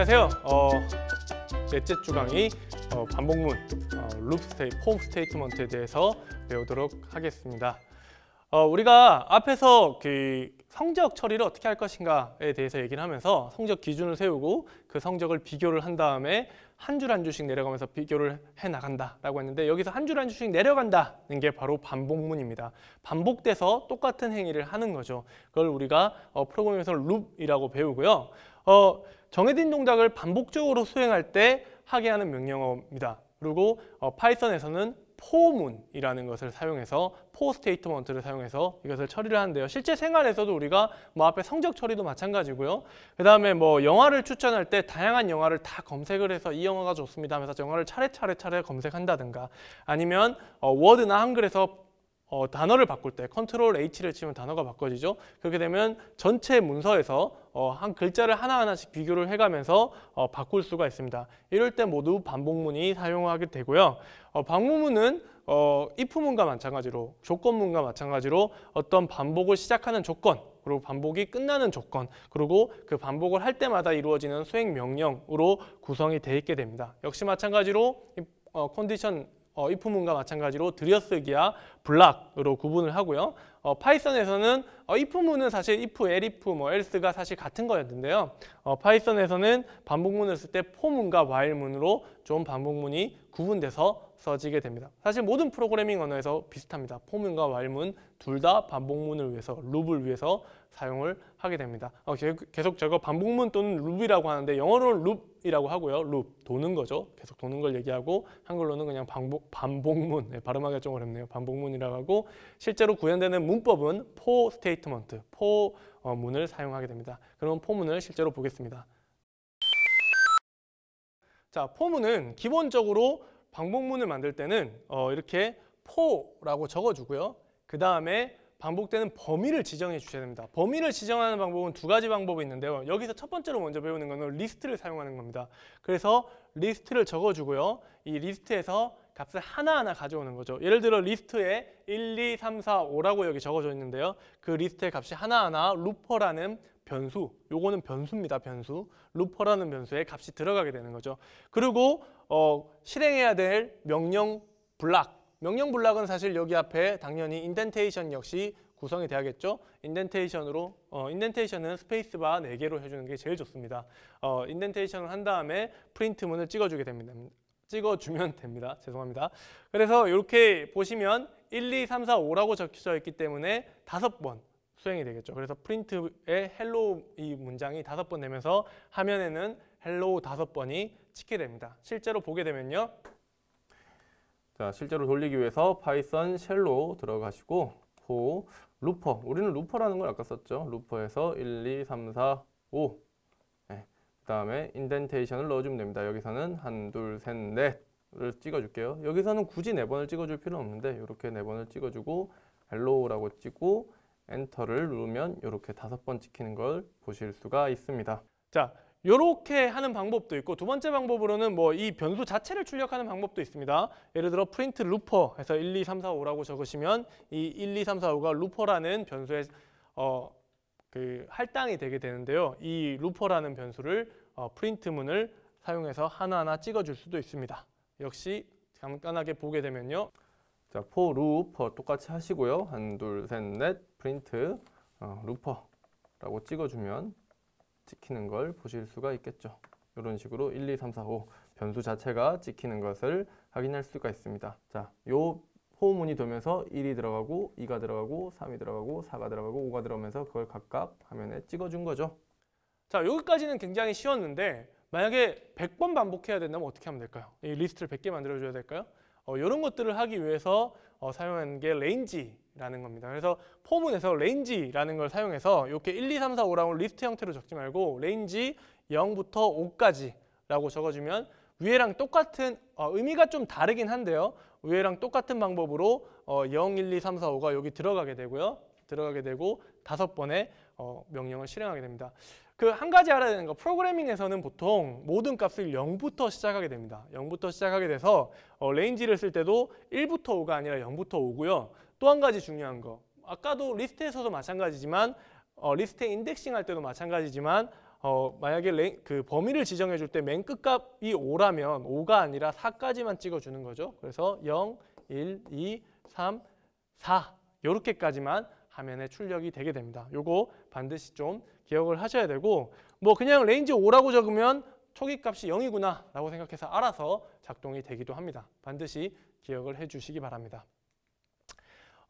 안녕하세요. 어, 넷째 주 강의 어, 반복문 어, 룹 스테이, 폼 스테이트먼트에 대해서 배우도록 하겠습니다. 어, 우리가 앞에서 그 성적 처리를 어떻게 할 것인가에 대해서 얘기를 하면서 성적 기준을 세우고 그 성적을 비교를 한 다음에 한줄한 줄씩 내려가면서 비교를 해 나간다라고 했는데 여기서 한 줄 한 줄씩 내려간다는 게 바로 반복문입니다. 반복돼서 똑같은 행위를 하는 거죠. 그걸 우리가 어, 프로그램에서 룹이라고 배우고요. 어, 정해진 동작을 반복적으로 수행할 때 하게 하는 명령어입니다. 그리고 어, 파이썬에서는 포문이라는 것을 사용해서 포 스테이트먼트를 사용해서 이것을 처리를 하는데요. 실제 생활에서도 우리가 뭐 앞에 성적 처리도 마찬가지고요. 그 다음에 뭐 영화를 추천할 때 다양한 영화를 다 검색을 해서 이 영화가 좋습니다 하면서 영화를 차례차례 차례 검색한다든가 아니면 어, 워드나 한글에서 어, 단어를 바꿀 때 컨트롤 H를 치면 단어가 바꿔지죠. 그렇게 되면 전체 문서에서 어, 한 글자를 하나하나씩 비교를 해가면서 어, 바꿀 수가 있습니다. 이럴 때 모두 반복문이 사용하게 되고요. 어, 반복문은 어, if문과 마찬가지로 조건문과 마찬가지로 어떤 반복을 시작하는 조건 그리고 반복이 끝나는 조건 그리고 그 반복을 할 때마다 이루어지는 수행 명령으로 구성이 돼 있게 됩니다. 역시 마찬가지로 어, 컨디션 어, 이품문과 마찬가지로 들여쓰기와 블락으로 구분을 하고요. 어, 파이썬에서는 어, if문은 사실 if, elif, 뭐 else가 사실 같은 거였는데요. 어, 파이썬에서는 반복문을 쓸 때 f 문과 while문으로 좀 반복문이 구분돼서 써지게 됩니다. 사실 모든 프로그래밍 언어에서 비슷합니다. 포문과 왈문 둘 다 반복문을 위해서, 룹을 위해서 사용을 하게 됩니다. 어, 계속 제가 반복문 또는 룹이라고 하는데 영어로는 룹이라고 하고요. 룹, 도는 거죠. 계속 도는 걸 얘기하고 한글로는 그냥 반복, 반복문, 네, 발음하기가 좀 어렵네요. 반복문이라고 하고 실제로 구현되는 문법은 포 스테이트먼트, 포 어, 문을 사용하게 됩니다. 그럼 포문을 실제로 보겠습니다. 자, 포문은 기본적으로 방복문을 만들 때는 어, 이렇게 포라고 적어주고요. 그 다음에 반복되는 범위를 지정해 주셔야 됩니다. 범위를 지정하는 방법은 두 가지 방법이 있는데요. 여기서 첫 번째로 먼저 배우는 것은 리스트를 사용하는 겁니다. 그래서 리스트를 적어주고요. 이 리스트에서 값을 하나하나 가져오는 거죠. 예를 들어 리스트에 1, 2, 3, 4, 5라고 여기 적어져 있는데요. 그 리스트의 값이 하나하나 루퍼라는 변수, 요거는 변수입니다, 변수. 루퍼라는 변수에 값이 들어가게 되는 거죠. 그리고 어, 실행해야 될 명령 블락. 명령 블락은 사실 여기 앞에 당연히 인덴테이션 역시 구성이 돼야겠죠. 인덴테이션으로 어, 인덴테이션은 스페이스바 4개로 해주는 게 제일 좋습니다. 어, 인덴테이션을 한 다음에 프린트문을 찍어주게 됩니다. 찍어주면 됩니다. 죄송합니다. 그래서 이렇게 보시면 1, 2, 3, 4, 5라고 적혀 있기 때문에 다섯 번 수행이 되겠죠. 그래서 프린트의 헬로 이 문장이 다섯 번 되면서 화면에는 헬로 다섯 번이 찍게 됩니다. 실제로 보게 되면요. 자, 실제로 돌리기 위해서 파이썬 쉘로 들어가시고 포 루퍼. 우리는 루퍼라는 걸 아까 썼죠. 루퍼에서 1, 2, 3, 4, 5. 네. 그다음에 인덴테이션을 넣어 주면 됩니다. 여기서는 한, 둘, 셋, 넷을 찍어 줄게요. 여기서는 굳이 네 번을 찍어 줄 필요는 없는데 이렇게 네 번을 찍어 주고 헬로우라고 찍고 엔터를 누르면 이렇게 다섯 번 찍히는 걸 보실 수가 있습니다. 자, 이렇게 하는 방법도 있고 두 번째 방법으로는 뭐 이 변수 자체를 출력하는 방법도 있습니다. 예를 들어 프린트 루퍼 해서 1, 2, 3, 4, 5라고 적으시면 이 1, 2, 3, 4, 5가 루퍼라는 변수에 어, 그 할당이 되게 되는데요. 이 루퍼라는 변수를 어, 프린트문을 사용해서 하나하나 찍어줄 수도 있습니다. 역시 간단하게 보게 되면요. 자, 포, 루퍼 똑같이 하시고요. 한, 둘, 셋, 넷, 프린트, 어, 루퍼라고 찍어주면 찍히는 걸 보실 수가 있겠죠. 이런 식으로 1, 2, 3, 4, 5 변수 자체가 찍히는 것을 확인할 수가 있습니다. 자, 요 호문이 되면서 1이 들어가고 2가 들어가고 3이 들어가고 4가 들어가고 5가 들어오면서 그걸 각각 화면에 찍어준 거죠. 자, 여기까지는 굉장히 쉬웠는데 만약에 100번 반복해야 된다면 어떻게 하면 될까요? 이 리스트를 100개 만들어줘야 될까요? 어, 이런 것들을 하기 위해서 어, 사용하는 게 레인지 라는 겁니다. 그래서 포문에서 레인지라는 걸 사용해서 이렇게 1, 2, 3, 4, 5라고 리스트 형태로 적지 말고 레인지 0부터 5까지라고 적어주면 위에랑 똑같은 어, 의미가 좀 다르긴 한데요. 위에랑 똑같은 방법으로 어, 0, 1, 2, 3, 4, 5가 여기 들어가게 되고요. 들어가게 되고 다섯 번의 어, 명령을 실행하게 됩니다. 그 한 가지 알아야 되는 거 프로그래밍에서는 보통 모든 값을 0부터 시작하게 됩니다. 0부터 시작하게 돼서 어, 레인지를 쓸 때도 1부터 5가 아니라 0부터 5고요. 또한 가지 중요한 거 아까도 리스트에서도 마찬가지지만 어, 리스트 인덱싱 할 때도 마찬가지지만 어, 만약에 레, 그 범위를 지정해 줄 때 맨 끝값이 5라면 5가 아니라 4까지만 찍어주는 거죠. 그래서 0, 1, 2, 3, 4 이렇게까지만 화면에 출력이 되게 됩니다. 요거 반드시 좀 기억을 하셔야 되고 뭐 그냥 레인지 5라고 적으면 초기 값이 0이구나 라고 생각해서 알아서 작동이 되기도 합니다. 반드시 기억을 해주시기 바랍니다.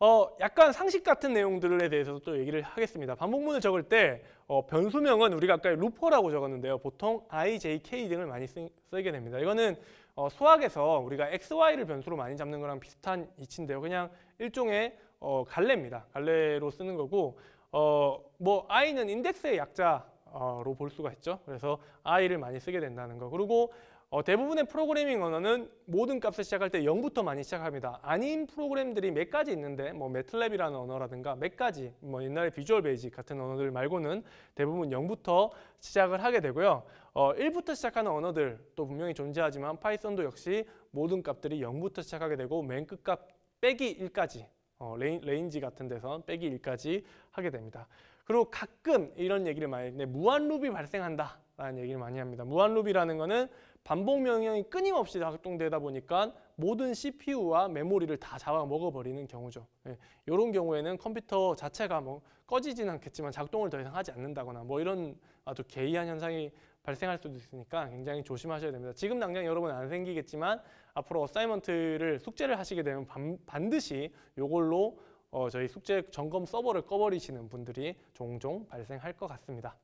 어, 약간 상식 같은 내용들에 대해서도 또 얘기를 하겠습니다. 반복문을 적을 때 어, 변수명은 우리가 아까 루퍼라고 적었는데요. 보통 i, j, k 등을 많이 쓰, 게 됩니다. 이거는 어, 수학에서 우리가 x, y를 변수로 많이 잡는 거랑 비슷한 이치인데요. 그냥 일종의 어, 갈래입니다. 갈래로 쓰는 거고 어, 뭐 i는 인덱스의 약자로 볼 수가 있죠. 그래서 i를 많이 쓰게 된다는 거. 그리고 어, 대부분의 프로그래밍 언어는 모든 값을 시작할 때 0부터 많이 시작합니다. 아닌 프로그램들이 몇 가지 있는데 뭐 매트랩이라는 언어라든가 몇 가지 뭐 옛날에 비주얼 베이직 같은 언어들 말고는 대부분 0부터 시작을 하게 되고요. 어, 1부터 시작하는 언어들 또 분명히 존재하지만 파이썬도 역시 모든 값들이 0부터 시작하게 되고 맨 끝값 빼기 1까지 어, 레인, 레인지 같은 데서 빼기 1까지 하게 됩니다. 그리고 가끔 이런 얘기를 많이 했는데 무한 룹이 발생한다. 라는 얘기를 많이 합니다. 무한룹이라는 것은 반복 명령이 끊임없이 작동되다 보니까 모든 CPU와 메모리를 다 잡아먹어버리는 경우죠. 예, 이런 경우에는 컴퓨터 자체가 뭐 꺼지진 않겠지만 작동을 더 이상 하지 않는다거나 뭐 이런 아주 개이한 현상이 발생할 수도 있으니까 굉장히 조심하셔야 됩니다. 지금 당장 여러분 안 생기겠지만 앞으로 어사이먼트를 숙제를 하시게 되면 반, 반드시 이걸로 어, 저희 숙제 점검 서버를 꺼버리시는 분들이 종종 발생할 것 같습니다.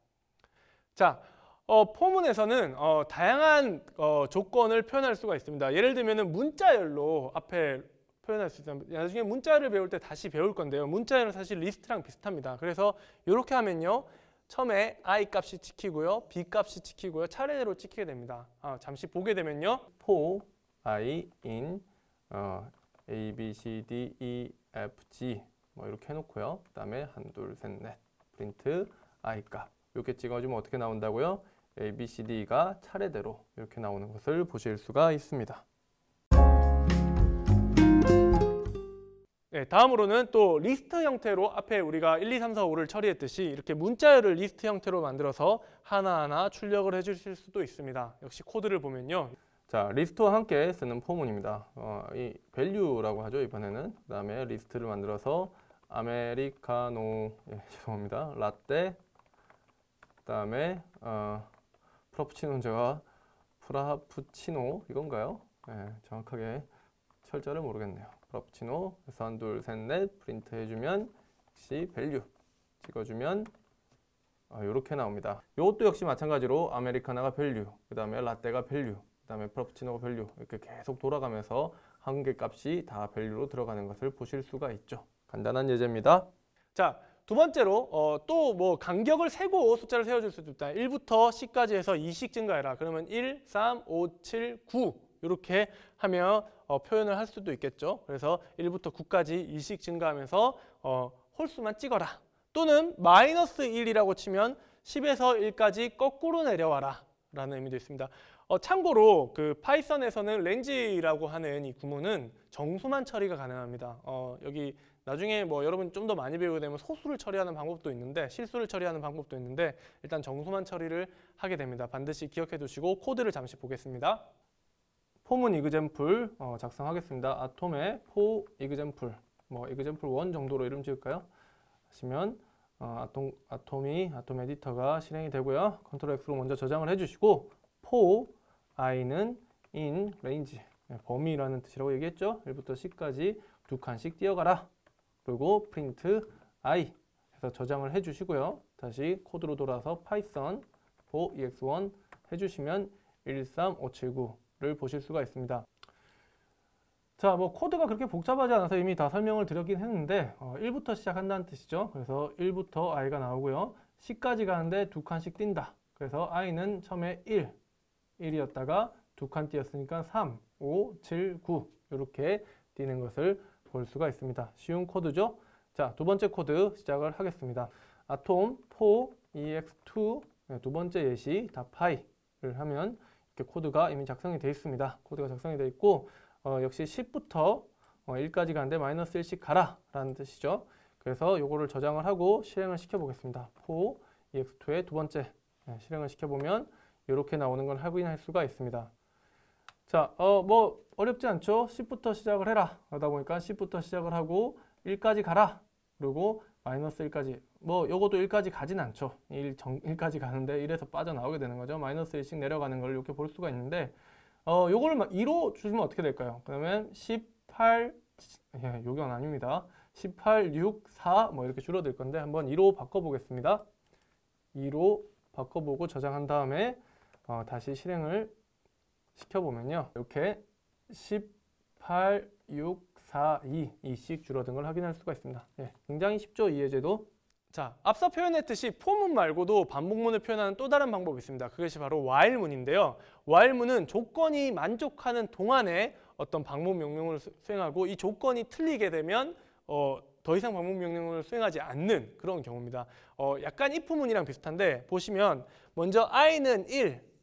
자, 어, 포문에서는 어, 다양한 어, 조건을 표현할 수가 있습니다. 예를 들면 문자열로 앞에 표현할 수 있다. 나중에 문자를 배울 때 다시 배울 건데요. 문자열은 사실 리스트랑 비슷합니다. 그래서 이렇게 하면요. 처음에 i 값이 찍히고요. b 값이 찍히고요. 차례대로 찍히게 됩니다. 아, 잠시 보게 되면요. for i in 어, a, b, c, d, e, f, g 뭐 이렇게 해놓고요. 그 다음에 한, 둘, 셋, 넷 프린트 i 값 이렇게 찍어주면 어떻게 나온다고요? A, B, C, D가 차례대로 이렇게 나오는 것을 보실 수가 있습니다. 네, 다음으로는 또 리스트 형태로 앞에 우리가 1, 2, 3, 4, 5를 처리했듯이 이렇게 문자열을 리스트 형태로 만들어서 하나하나 출력을 해주실 수도 있습니다. 역시 코드를 보면요. 자, 리스트와 함께 쓰는 포문입니다. 어, 이 value라고 하죠, 이번에는. 그 다음에 리스트를 만들어서 아메리카노, 예, 죄송합니다. 라떼, 그 다음에 어, 프라푸치노는 제가 프라푸치노 이건가요? 네, 정확하게 철자를 모르겠네요. 프라푸치노 그래서 한, 둘, 셋, 넷 프린트 해주면 역시 밸류 찍어주면 이렇게 아, 나옵니다. 이것도 역시 마찬가지로 아메리카나가 밸류 그 다음에 라떼가 밸류 그 다음에 프라푸치노가 밸류 이렇게 계속 돌아가면서 한 개 값이 다 밸류로 들어가는 것을 보실 수가 있죠. 간단한 예제입니다. 자, 두 번째로 어, 또 뭐 간격을 세고 숫자를 세워줄 수도 있다. 1부터 10까지 해서 2씩 증가해라. 그러면 1, 3, 5, 7, 9 이렇게 하면 어, 표현을 할 수도 있겠죠. 그래서 1부터 9까지 2씩 증가하면서 어, 홀수만 찍어라. 또는 마이너스 1이라고 치면 10에서 1까지 거꾸로 내려와라 라는 의미도 있습니다. 어, 참고로 그 파이썬에서는 렌지라고 하는 이 구문은 정수만 처리가 가능합니다. 어, 여기 나중에 뭐 여러분 좀 더 많이 배우게 되면 소수를 처리하는 방법도 있는데 실수를 처리하는 방법도 있는데 일단 정수만 처리를 하게 됩니다. 반드시 기억해 두시고 코드를 잠시 보겠습니다. 폼은 이그젠플 어, 작성하겠습니다. 아톰의 포 이그젠플 뭐 이그젠플 1 정도로 이름 지을까요? 하시면 어, 아톰, 아톰이 아톰 에디터가 실행이 되고요. 컨트롤 X로 먼저 저장을 해주시고 for i는 in range 예, 범위라는 뜻이라고 얘기했죠. 1부터 10까지 두 칸씩 띄어가라. 그리고 print i 해서 저장을 해주시고요. 다시 코드로 돌아서 python for ex1 해주시면 13579를 보실 수가 있습니다. 자, 뭐 코드가 그렇게 복잡하지 않아서 이미 다 설명을 드렸긴 했는데 어, 1부터 시작한다는 뜻이죠. 그래서 1부터 i가 나오고요. 10까지 가는데 두 칸씩 뛴다. 그래서 i는 처음에 1, 1이었다가 두칸띄었으니까 3, 5, 7, 9 이렇게 띄는 것을 볼 수가 있습니다. 쉬운 코드죠? 자, 두 번째 코드 시작을 하겠습니다. 아톰, 포, EX2 두 번째 예시 다 파이를 하면 이렇게 코드가 이미 작성이 되어 있습니다. 코드가 작성이 되어 있고 어, 역시 10부터 어, 1까지 가는데 마이너스 1씩 가라 라는 뜻이죠. 그래서 이거를 저장을 하고 실행을 시켜보겠습니다. 포, EX2의 두 번째 네, 실행을 시켜보면 이렇게 나오는 건 확인할 수가 있습니다. 자, 어, 뭐 어렵지 않죠? 10부터 시작을 해라. 그러다 보니까 10부터 시작을 하고 1까지 가라. 그리고 마이너스 1까지. 뭐 요것도 1까지 가진 않죠. 1, 정, 1까지 가는데 1에서 빠져나오게 되는 거죠. 마이너스 1씩 내려가는 걸 이렇게 볼 수가 있는데 어, 요거를 2로 주면 어떻게 될까요? 그러면 18, 예, 요건 아닙니다. 18, 6, 4 뭐 이렇게 줄어들 건데 한번 2로 바꿔보겠습니다. 2로 바꿔보고 저장한 다음에 어, 다시 실행을 시켜보면요. 이렇게 18, 6, 4, 2 2씩 줄어든 걸 확인할 수가 있습니다. 예, 굉장히 쉽죠, 이해제도 자, 앞서 표현했듯이 포문 말고도 반복문을 표현하는 또 다른 방법이 있습니다. 그것이 바로 while문인데요. while문은 조건이 만족하는 동안에 어떤 방법 명령을 수행하고 이 조건이 틀리게 되면 어, 더 이상 방법 명령을 수행하지 않는 그런 경우입니다. 어, 약간 if문이랑 비슷한데 보시면 먼저 i는 1,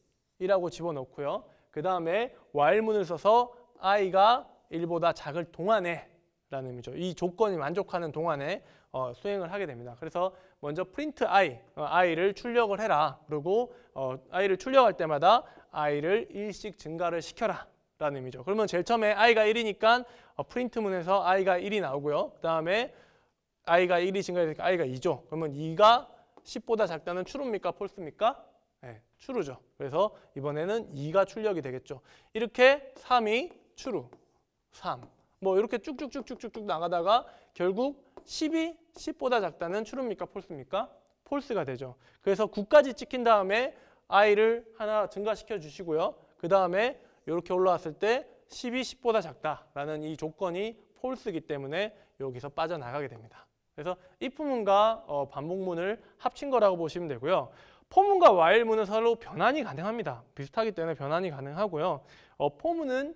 이라고 집어넣고요. 그 다음에 while문을 써서 i가 1보다 작을 동안에 라는 의미죠. 이 조건이 만족하는 동안에 어, 수행을 하게 됩니다. 그래서 먼저 print i, 어, i를 출력을 해라. 그리고 어, i를 출력할 때마다 i를 1씩 증가를 시켜라. 라는 의미죠. 그러면 제일 처음에 i가 1이니까 어, 프린트문에서 i가 1이 나오고요. 그 다음에 i가 1이 증가해니까 i가 2죠. 그러면 2가 10보다 작다는 추루입니까? 폴스입니까? 추루죠. 그래서 이번에는 2가 출력이 되겠죠. 이렇게 3이 추루, 3. 뭐 이렇게 쭉쭉쭉쭉쭉 나가다가 결국 10이 10보다 작다는 추루입니까? 폴스입니까? 폴스가 되죠. 그래서 9까지 찍힌 다음에 i를 하나 증가시켜 주시고요. 그 다음에 이렇게 올라왔을 때 10이 10보다 작다라는 이 조건이 폴스기 때문에 여기서 빠져나가게 됩니다. 그래서 이 f 문과 어, 반복문을 합친 거라고 보시면 되고요. 포문과 와일문은 서로 변환이 가능합니다. 비슷하기 때문에 변환이 가능하고요. 어, 포문은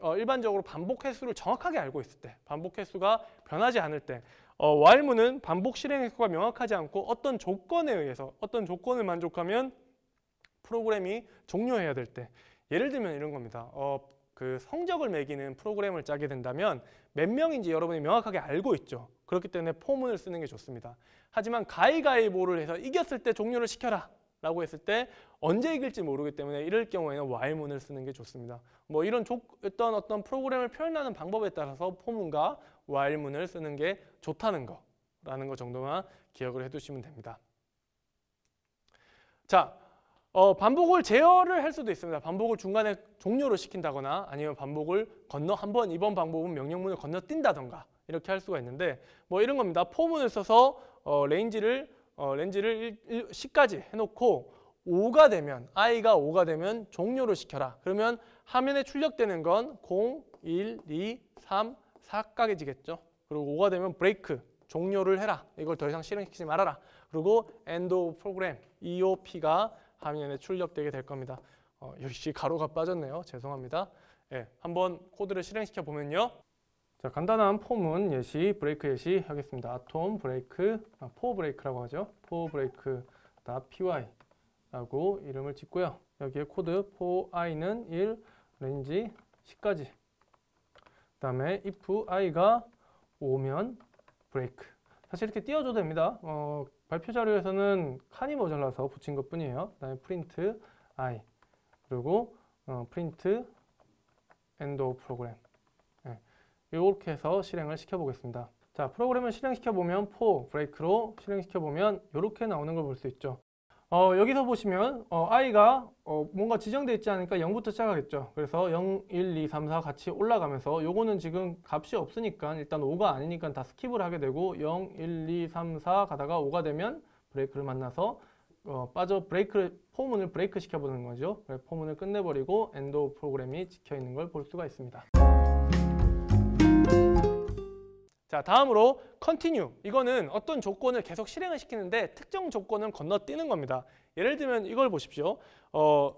어, 일반적으로 반복 횟수를 정확하게 알고 있을 때, 반복 횟수가 변하지 않을 때, 어, 와일문은 반복 실행 횟수가 명확하지 않고 어떤 조건에 의해서 어떤 조건을 만족하면 프로그램이 종료해야 될 때, 예를 들면 이런 겁니다. 어, 그 성적을 매기는 프로그램을 짜게 된다면 몇 명인지 여러분이 명확하게 알고 있죠. 그렇기 때문에 포문을 쓰는 게 좋습니다. 하지만 가위가위보를 해서 이겼을 때 종료를 시켜라 라고 했을 때 언제 이길지 모르기 때문에 이럴 경우에는 while문을 쓰는 게 좋습니다. 뭐 이런 조, 어떤 어떤 프로그램을 표현하는 방법에 따라서 포문과 while문을 쓰는 게 좋다는 거라는 거 정도만 기억을 해두시면 됩니다. 자, 어, 반복을 제어를 할 수도 있습니다. 반복을 중간에 종료를 시킨다거나 아니면 반복을 건너 한 번, 이번 방법은 명령문을 건너뛴다던가 이렇게 할 수가 있는데 뭐 이런 겁니다. 포문을 써서 어, 레인지를 어, 렌즈를 1, 1, 10까지 해놓고 5가 되면 i가 5가 되면 종료를 시켜라. 그러면 화면에 출력되는 건 0, 1, 2, 3, 4까지겠죠. 그리고 5가 되면 브레이크 종료를 해라. 이걸 더 이상 실행시키지 말아라. 그리고 end of program EOP가 화면에 출력되게 될 겁니다. 어, 역시 가로가 빠졌네요. 죄송합니다. 예, 한번 코드를 실행시켜 보면요. 자, 간단한 폼은 예시, 브레이크 예시 하겠습니다. 아톰, 브레이크, 아, 포 브레이크라고 하죠. 포 브레이크, 다 py라고 이름을 짓고요. 여기에 코드 포 i는 1, 렌지 10까지. 그 다음에 if i가 5면 브레이크. 사실 이렇게 띄워줘도 됩니다. 어, 발표 자료에서는 칸이 모자라서 붙인 것 뿐이에요. 그 다음에 p r i i. 그리고 어, print end of p 이렇게 해서 실행을 시켜보겠습니다. 자, 프로그램을 실행시켜보면 포, 브레이크로 실행시켜보면 이렇게 나오는 걸 볼 수 있죠. 어, 여기서 보시면 어, i가 어, 뭔가 지정되어 있지 않으니까 0부터 시작하겠죠. 그래서 0, 1, 2, 3, 4 같이 올라가면서 요거는 지금 값이 없으니까 일단 5가 아니니까 다 스킵을 하게 되고 0, 1, 2, 3, 4 가다가 5가 되면 브레이크를 만나서 어, 빠져 브레이크를 포문을 브레이크 시켜보는 거죠. 포문을 끝내버리고 엔도 프로그램이 찍혀 있는 걸 볼 수가 있습니다. 자 다음으로 continue 이거는 어떤 조건을 계속 실행을 시키는데 특정 조건을 건너뛰는 겁니다 예를 들면 이걸 보십시오 어,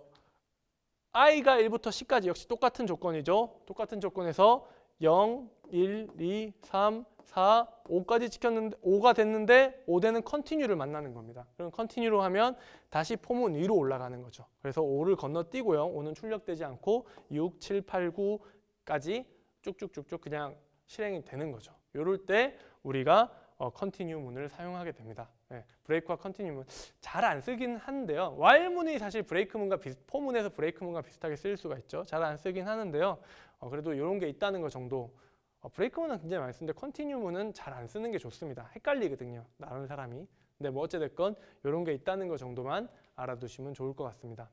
i가 1부터 10까지 역시 똑같은 조건이죠 똑같은 조건에서 0, 1, 2, 3, 4, 5까지 지켰는데 5가 됐는데 5대는 c o n t i n u e 를 만나는 겁니다. 그럼 c o n t i n u e 로 하면 다시 포문 위로 올라가는 거죠. 그래서 5를 건너뛰고요. 5는 출력되지 않고 6, 7, 8, 9까지 쭉쭉쭉쭉 그냥 실행이 되는 거죠. 이럴 때 우리가 어, 컨티뉴 문을 사용하게 됩니다. 네, 브레이크와 컨티뉴 문. 잘 안 쓰긴 한데요. while 문이 사실 브레이크 문과 비슷, f 문에서 브레이크 문과 비슷하게 쓰일 수가 있죠. 잘 안 쓰긴 하는데요. 어, 그래도 이런 게 있다는 것 정도. 어, 브레이크 문은 굉장히 많이 쓰는데 컨티뉴 문은 잘 안 쓰는 게 좋습니다. 헷갈리거든요. 나는 사람이. 근데 뭐 어찌됐건 이런 게 있다는 것 정도만 알아두시면 좋을 것 같습니다.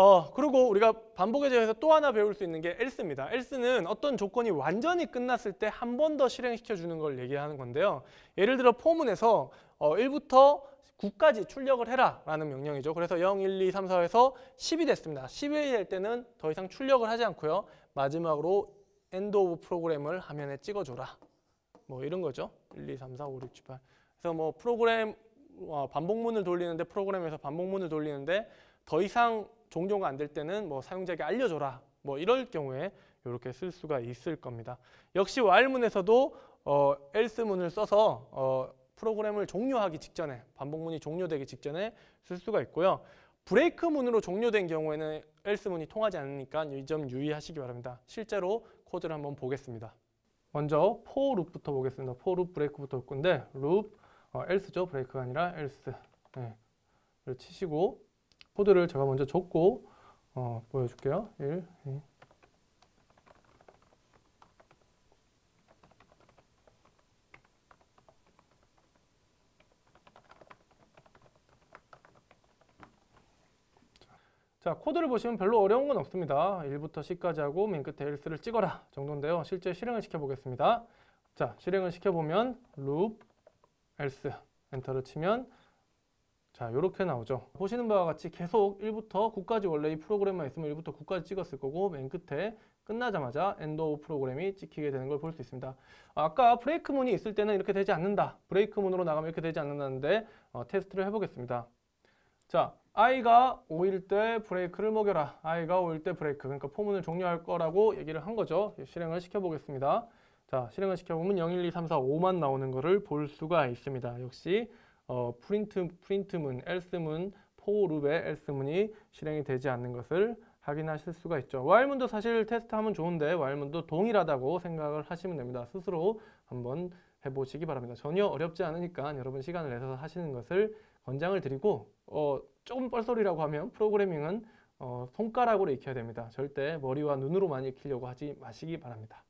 어, 그리고 우리가 반복의제어에서또 하나 배울 수 있는 게 else입니다. else는 어떤 조건이 완전히 끝났을 때 한 번 더 실행시켜 주는 걸 얘기하는 건데요. 예를 들어 포문에서 어, 1부터 9까지 출력을 해라 라는 명령이죠. 그래서 0, 1, 2, 3, 4에서 10이 됐습니다. 10이 될 때는 더 이상 출력을 하지 않고요. 마지막으로 end of 프로그램을 화면에 찍어줘라. 뭐 이런 거죠. 1, 2, 3, 4, 5, 6, 7, 8. 그래서 뭐 프로그램 어, 반복문을 돌리는데 프로그램에서 반복문을 돌리는데 더 이상 종료가 안될 때는 뭐 사용자에게 알려줘라 뭐 이럴 경우에 이렇게 쓸 수가 있을 겁니다. 역시 WHILE문에서도 어, ELSE문을 써서 어, 프로그램을 종료하기 직전에 반복문이 종료되기 직전에 쓸 수가 있고요. break 문으로 종료된 경우에는 else 문이 통하지 않으니까 이 점 유의하시기 바랍니다. 실제로 코드를 한번 보겠습니다. 먼저 for loop부터 보겠습니다. for loop 브레이크부터 올 건데 loop 어, else죠. 브레이크가 아니라 else 네. 치시고 코드를 제가 먼저 적고 어, 보여줄게요. 1, 2. 자, 코드를 보시면 별로 어려운 건 없습니다. 1부터 10까지 하고 맨 끝에 else를 찍어라 정도인데요. 실제 실행을 시켜보겠습니다. 자, 실행을 시켜보면 loop else 엔터를 치면 자 이렇게 나오죠 보시는 바와 같이 계속 1부터 9까지 원래 이 프로그램만 있으면 1부터 9까지 찍었을 거고 맨 끝에 끝나자마자 엔드 오브 프로그램이 찍히게 되는 걸 볼 수 있습니다 아까 브레이크 문이 있을 때는 이렇게 되지 않는다 브레이크 문으로 나가면 이렇게 되지 않는다는데 어, 테스트를 해보겠습니다 자아이가 5일 때 브레이크를 먹여라 아이가 5일 때 브레이크 그러니까 포문을 종료할 거라고 얘기를 한 거죠 실행을 시켜보겠습니다 자 실행을 시켜보면 0, 1, 2, 3, 4, 5만 나오는 거를 볼 수가 있습니다 역시 어, 프린트, 프린트문, 엘스문포 o r 룹의 e l 문이 실행이 되지 않는 것을 확인하실 수가 있죠. 와일 i 문도 사실 테스트하면 좋은데 와일 i 문도 동일하다고 생각을 하시면 됩니다. 스스로 한번 해보시기 바랍니다. 전혀 어렵지 않으니까 여러분 시간을 내서 하시는 것을 권장을 드리고 어, 조금 뻘소리라고 하면 프로그래밍은 어, 손가락으로 익혀야 됩니다. 절대 머리와 눈으로만 익히려고 하지 마시기 바랍니다.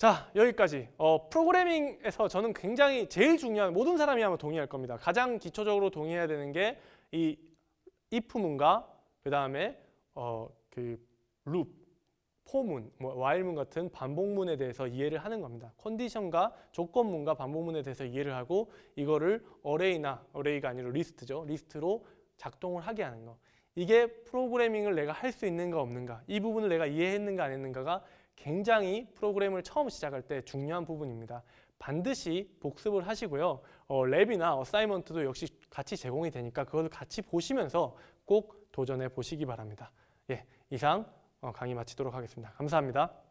자 여기까지 어, 프로그래밍에서 저는 굉장히 제일 중요한 모든 사람이 아마 동의할 겁니다. 가장 기초적으로 동의해야 되는 게 이 if문과 그 다음에 어, 그 loop, 포문, 뭐 while문 같은 반복문에 대해서 이해를 하는 겁니다. 컨디션과 조건문과 반복문에 대해서 이해를 하고 이거를 어레이나 어레이가 아니라 리스트죠. 리스트로 작동을 하게 하는 거. 이게 프로그래밍을 내가 할 수 있는가 없는가 이 부분을 내가 이해했는가 안 했는가가 굉장히 프로그램을 처음 시작할 때 중요한 부분입니다. 반드시 복습을 하시고요. 어, 랩이나 어사이먼트도 역시 같이 제공이 되니까 그걸 같이 보시면서 꼭 도전해 보시기 바랍니다. 예, 이상 어, 강의 마치도록 하겠습니다. 감사합니다.